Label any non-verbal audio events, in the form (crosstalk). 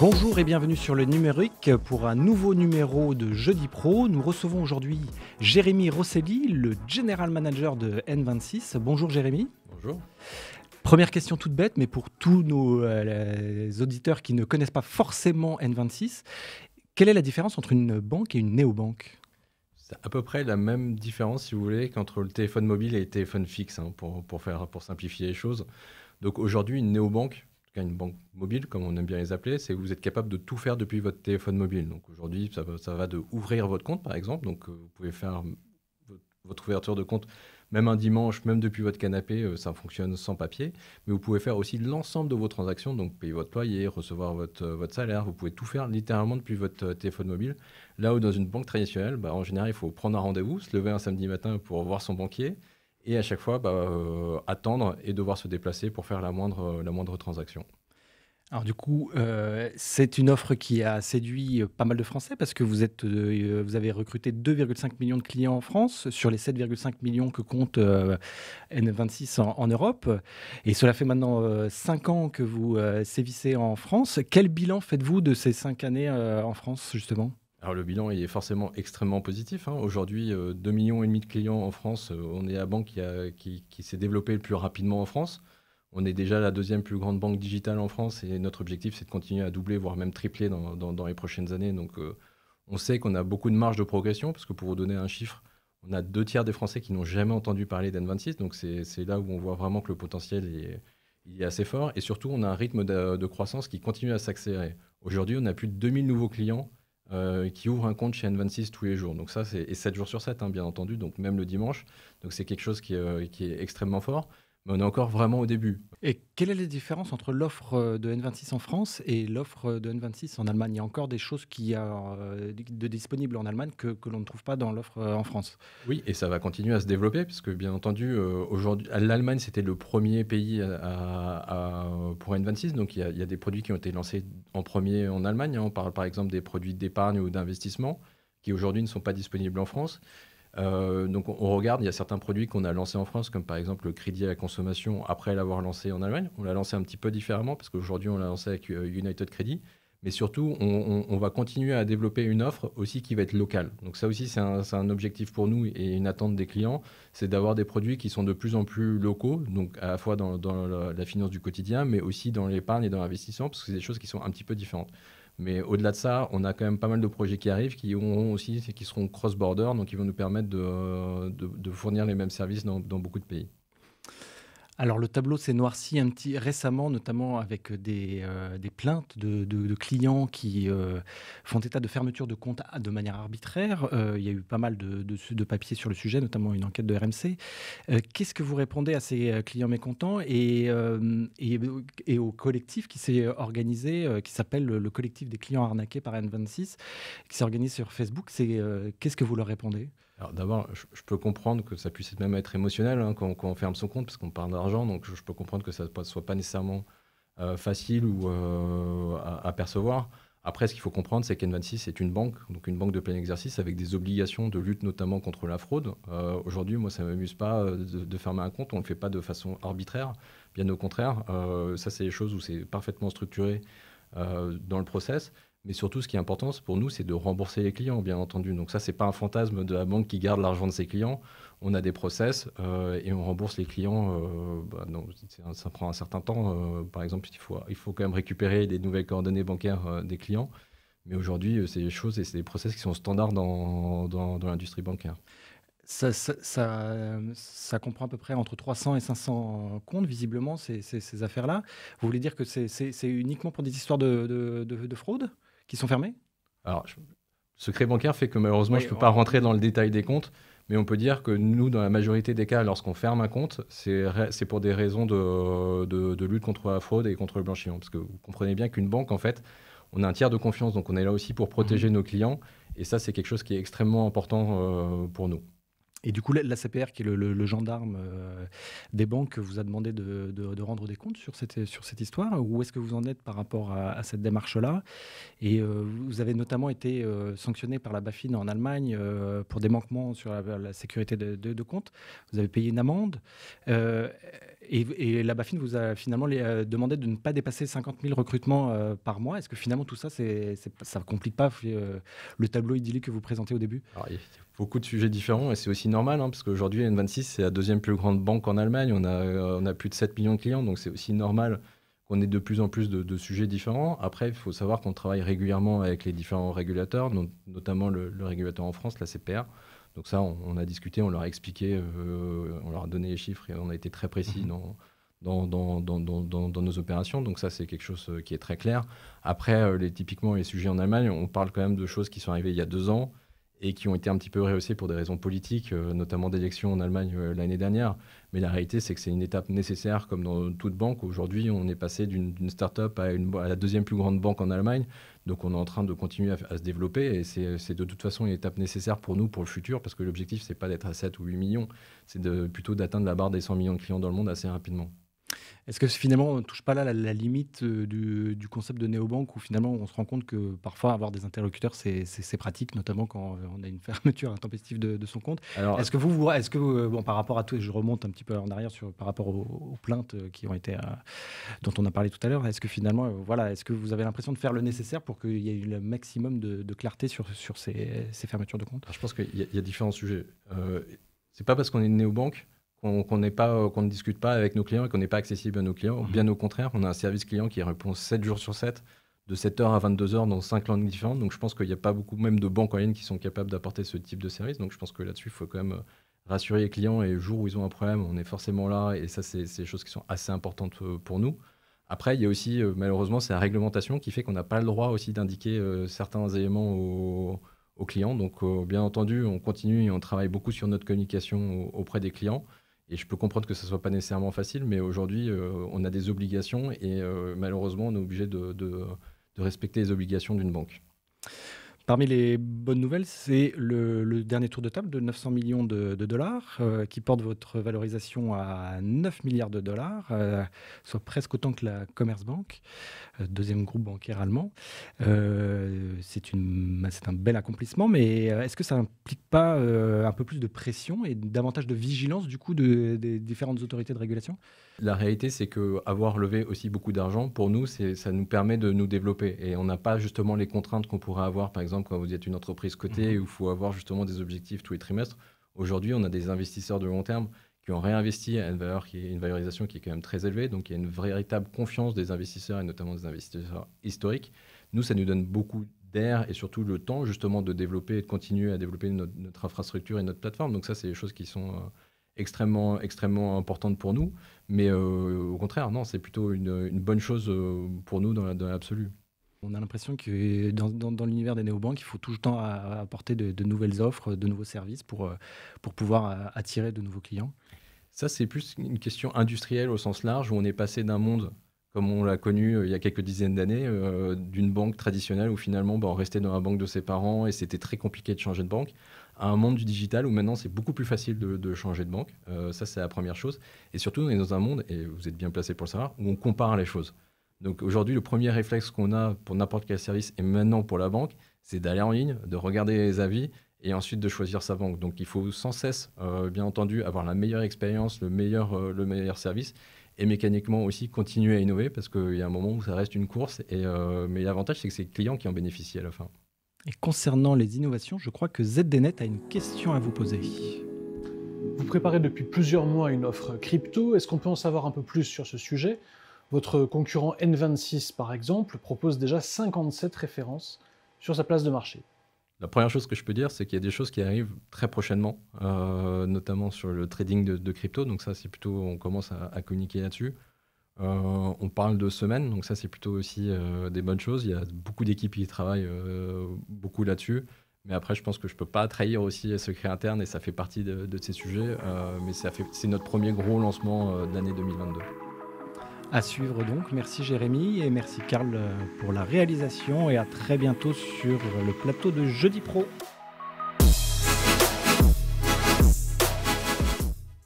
Bonjour et bienvenue sur le numérique pour un nouveau numéro de Jeudi Pro. Nous recevons aujourd'hui Jérémy Rosselli, le General Manager de N26. Bonjour Jérémy. Bonjour. Première question toute bête, mais pour tous nos euh, auditeurs qui ne connaissent pas forcément N26, quelle est la différence entre une banque et une néobanque C'est à peu près la même différence, si vous voulez, qu'entre le téléphone mobile et le téléphone fixe, hein, pour, faire, pour simplifier les choses. Donc aujourd'hui, une néobanque, une banque mobile, comme on aime bien les appeler, c'est que vous êtes capable de tout faire depuis votre téléphone mobile. Donc aujourd'hui, ça, va de ouvrir votre compte, par exemple. Donc euh, vous pouvez faire votre ouverture de compte même un dimanche, même depuis votre canapé, euh, ça fonctionne sans papier. Mais vous pouvez faire aussi l'ensemble de vos transactions, donc payer votre loyer, recevoir votre, euh, salaire. Vous pouvez tout faire littéralement depuis votre téléphone mobile. Là où dans une banque traditionnelle, bah, en général, il faut prendre un rendez-vous, se lever un samedi matin pour voir son banquier et à chaque fois bah, euh, attendre et devoir se déplacer pour faire la moindre, euh, la moindre transaction. Alors du coup, euh, c'est une offre qui a séduit pas mal de Français parce que vous, êtes, vous avez recruté 2,5 millions de clients en France sur les 7,5 millions que compte N26 en, en, Europe. Et cela fait maintenant 5 ans que vous sévissez en France. Quel bilan faites-vous de ces 5 années en France justement alors le bilan est forcément extrêmement positif. Hein. Aujourd'hui, euh, millions 2,5 millions de clients en France. Euh, on est la banque qui, a, qui, s'est développée le plus rapidement en France. On est déjà la deuxième plus grande banque digitale en France et notre objectif c'est de continuer à doubler, voire même tripler dans, dans, les prochaines années. Donc euh, on sait qu'on a beaucoup de marge de progression parce que pour vous donner un chiffre, on a deux tiers des Français qui n'ont jamais entendu parler d'N26. Donc c'est là où on voit vraiment que le potentiel est, est assez fort et surtout on a un rythme de, de croissance qui continue à s'accélérer. Aujourd'hui, on a plus de 2000 nouveaux clients euh, qui ouvre un compte chez N26 tous les jours. Donc ça, c'est et 7 jours sur 7, hein, bien entendu, donc même le dimanche. Donc c'est quelque chose qui est euh, extrêmement fort on est encore vraiment au début. Et quelle est la différence entre l'offre euh, de N26 en France et l'offre euh, de N26 en Allemagne Il y a encore des choses qui sont euh, de disponibles en Allemagne que, l'on ne trouve pas dans l'offre en France. Oui, et ça va continuer à se développer, puisque bien entendu, aujourd'hui, l'Allemagne, c'était le premier pays pour N26, donc il il y, a, des produits qui ont été lancés en premier en Allemagne. Hein. On parle par exemple des produits d'épargne ou d'investissement qui aujourd'hui ne sont pas disponibles en France. Euh, donc on, regarde, il y a certains produits qu'on a lancés en France, comme par exemple le crédit à la consommation après l'avoir lancé en Allemagne. On l'a lancé un petit peu différemment parce qu'aujourd'hui on l'a lancé avec euh, United Credit. Mais surtout, on, va continuer à développer une offre aussi qui va être locale. Donc ça aussi, c'est un, objectif pour nous et une attente des clients, c'est d'avoir des produits qui sont de plus en plus locaux, donc à la fois dans, la, la finance du quotidien, mais aussi dans l'épargne et dans l'investissement, parce que c'est des choses qui sont un petit peu différentes. Mais au-delà de ça, on a quand même pas mal de projets qui arrivent, qui ont aussi, qui seront cross-border, donc qui vont nous permettre de, euh, fournir les mêmes services dans beaucoup de pays. Alors le tableau s'est noirci un petit récemment, notamment avec des, euh, plaintes de, clients qui euh, font état de fermeture de comptes de manière arbitraire. Euh, il y a eu pas mal de, papiers sur le sujet, notamment une enquête de RMC. Qu'est-ce que vous répondez à ces clients mécontents et, au collectif qui s'est organisé, qui s'appelle le, collectif des clients arnaqués par N26, qui s'organise sur Facebook Qu'est-ce que vous leur répondez d'abord, je, peux comprendre que ça puisse même être émotionnel hein, quand, on ferme son compte, parce qu'on parle d'argent, donc je, peux comprendre que ça ne soit pas nécessairement euh, facile ou euh, à, percevoir. Après, ce qu'il faut comprendre, c'est qu'N26 est une banque, donc une banque de plein exercice avec des obligations de lutte notamment contre la fraude. Euh, aujourd'hui, moi, ça ne m'amuse pas de, fermer un compte, on ne le fait pas de façon arbitraire, bien au contraire. ça, c'est des choses où c'est parfaitement structuré dans le process. Mais surtout, ce qui est important pour nous, c'est de rembourser les clients, bien entendu. Donc ça, c'est pas un fantasme de la banque qui garde l'argent de ses clients. On a des process euh, et on rembourse les clients. Euh, bah, ça prend un certain temps. Euh, par exemple, il faut, il faut quand même récupérer des nouvelles coordonnées bancaires des clients. Mais aujourd'hui, c'est des choses et c'est des process qui sont standards dans, l'industrie bancaire. Ça, comprend à peu près entre 300 et 500 comptes, visiblement, ces, affaires-là. Vous voulez dire que c'est uniquement pour des histoires de fraude qui sont fermés Alors, le secret bancaire fait que malheureusement, je ne peux pas rentrer dans le détail des comptes, mais on peut dire que nous, dans la majorité des cas, lorsqu'on ferme un compte, c'est pour des raisons de... lutte contre la fraude et contre le blanchiment. Parce que vous comprenez bien qu'une banque, en fait, on a un tiers de confiance, donc on est là aussi pour protéger mhm. nos clients. Et ça, c'est quelque chose qui est extrêmement important euh, pour nous. Et du coup, la C.P.R. qui est le, gendarme euh, des banques, vous a demandé de, rendre des comptes sur cette, histoire. Où est-ce que vous en êtes par rapport à, cette démarche-là Et euh, vous avez notamment été euh, sanctionné par la BaFin en Allemagne pour des manquements sur la, sécurité de, de, comptes. Vous avez payé une amende. Et, la BaFin vous a finalement euh, demandé de ne pas dépasser 50 000 recrutements euh, par mois. Est-ce que finalement tout ça, ça ne complique pas euh, le tableau idyllique que vous présentez au début Il y a beaucoup de sujets différents et c'est aussi normal, hein, parce qu'aujourd'hui, N26, c'est la deuxième plus grande banque en Allemagne. On a, plus de 7 millions de clients, donc c'est aussi normal qu'on ait de plus en plus de, sujets différents. Après, il faut savoir qu'on travaille régulièrement avec les différents régulateurs, notamment le, le régulateur en France, la CPR. Donc ça, on, a discuté, on leur a expliqué, euh, on leur a donné les chiffres et on a été très précis mhm. dans, nos opérations. Donc ça, c'est quelque chose euh, qui est très clair. Après, euh, les, typiquement, les sujets en Allemagne, on parle quand même de choses qui sont arrivées il y a deux ans et qui ont été un petit peu rehaussées pour des raisons politiques, euh, notamment d'élections en Allemagne euh, l'année dernière. Mais la réalité, c'est que c'est une étape nécessaire, comme dans toute banque. Aujourd'hui, on est passé d'une start-up à, la deuxième plus grande banque en Allemagne. Donc on est en train de continuer à, à se développer et c'est de toute façon une étape nécessaire pour nous, pour le futur, parce que l'objectif, ce n'est pas d'être à 7 ou 8 millions, c'est plutôt d'atteindre la barre des 100 millions de clients dans le monde assez rapidement. Est-ce que finalement, on ne touche pas là la, limite euh, du, concept de néobanque où finalement on se rend compte que parfois avoir des interlocuteurs, c'est pratique, notamment quand euh, on a une fermeture (laughs) intempestive de, son compte Est-ce que vous, est-ce que euh, bon, par rapport à tout, et je remonte un petit peu en arrière sur, par rapport aux, plaintes qui ont été, dont on a parlé tout à l'heure, est-ce que finalement, voilà, est-ce que vous avez l'impression de faire le nécessaire pour qu'il y ait le maximum de, clarté sur, ces, fermetures de compte Je pense qu'il y, a différents sujets. Euh, c'est pas parce qu'on est une néobanque banque euh, qu'on ne discute pas avec nos clients et qu'on n'est pas accessible à nos clients. Bien mhm. au contraire, on a un service client qui répond 7 jours sur 7, de 7h à 22h dans 5 langues différentes. Donc je pense qu'il n'y a pas beaucoup même de banques en ligne qui sont capables d'apporter ce type de service. Donc je pense que là-dessus, il faut quand même euh, rassurer les clients et le jour où ils ont un problème, on est forcément là. Et ça, c'est des choses qui sont assez importantes euh, pour nous. Après, il y a aussi, malheureusement, c'est la réglementation qui fait qu'on n'a pas le droit aussi d'indiquer certains éléments aux clients. Donc, bien entendu, on continue et on travaille beaucoup sur notre communication auprès des clients. Et je peux comprendre que ce ne soit pas nécessairement facile, mais aujourd'hui, euh, on a des obligations et euh, malheureusement, on est obligé de, de respecter les obligations d'une banque. Parmi les bonnes nouvelles, c'est le, dernier tour de table de 900 millions de, dollars euh, qui porte votre valorisation à 9 milliards de dollars, euh, soit presque autant que la Commerzbank, Bank, euh, deuxième groupe bancaire allemand. c'est un bel accomplissement, mais est-ce que ça n'implique pas un peu plus de pression et davantage de vigilance du coup des différentes autorités de régulation la réalité, c'est que avoir levé aussi beaucoup d'argent, pour nous, ça nous permet de nous développer. Et on n'a pas justement les contraintes qu'on pourrait avoir, par exemple, quand vous êtes une entreprise cotée, mhm. où il faut avoir justement des objectifs tous les trimestres. Aujourd'hui, on a des investisseurs de long terme qui ont réinvesti à une valeur qui est une valorisation qui est quand même très élevée. Donc, il y a une véritable confiance des investisseurs et notamment des investisseurs historiques. Nous, ça nous donne beaucoup d'air et surtout le temps justement de développer et de continuer à développer notre infrastructure et notre plateforme. Donc, ça, c'est des choses qui sont euh, extrêmement, extrêmement importante pour nous. Mais euh, au contraire, non, c'est plutôt une, bonne chose euh, pour nous dans l'absolu. On a l'impression que dans, l'univers des néobanques, il faut tout le temps apporter de, de, nouvelles offres, de nouveaux services pour, euh, pour pouvoir attirer de nouveaux clients. Ça, c'est plus une question industrielle au sens large, où on est passé d'un monde comme on l'a connu euh, il y a quelques dizaines d'années, euh, d'une banque traditionnelle où finalement bah, on restait dans la banque de ses parents et c'était très compliqué de changer de banque, à un monde du digital où maintenant c'est beaucoup plus facile de, changer de banque. Euh, ça, c'est la première chose. Et surtout, on est dans un monde, et vous êtes bien placé pour le savoir, où on compare les choses. Donc aujourd'hui, le premier réflexe qu'on a pour n'importe quel service et maintenant pour la banque, c'est d'aller en ligne, de regarder les avis et ensuite de choisir sa banque. Donc il faut sans cesse, bien entendu, avoir la meilleure expérience, le meilleur, le meilleur service et mécaniquement aussi continuer à innover parce qu'il y a un moment où ça reste une course. Et, euh, mais l'avantage, c'est que c'est les clients qui en bénéficient à la fin. Et concernant les innovations, je crois que ZDNet a une question à vous poser. Vous préparez depuis plusieurs mois une offre crypto. Est-ce qu'on peut en savoir un peu plus sur ce sujet Votre concurrent N26, par exemple, propose déjà 57 références sur sa place de marché. La première chose que je peux dire, c'est qu'il y a des choses qui arrivent très prochainement, euh, notamment sur le trading de, crypto. Donc ça, c'est plutôt, on commence à, communiquer là-dessus. Euh, on parle de semaines, donc ça, c'est plutôt aussi euh, des bonnes choses. Il y a beaucoup d'équipes qui travaillent beaucoup là-dessus. Mais après, je pense que je ne peux pas trahir aussi les secrets internes et ça fait partie de, ces sujets. mais c'est notre premier gros lancement de d'année 2022. À suivre donc. Merci Jérémy et merci Karl euh, pour la réalisation et à très bientôt sur le plateau de Jeudi Pro.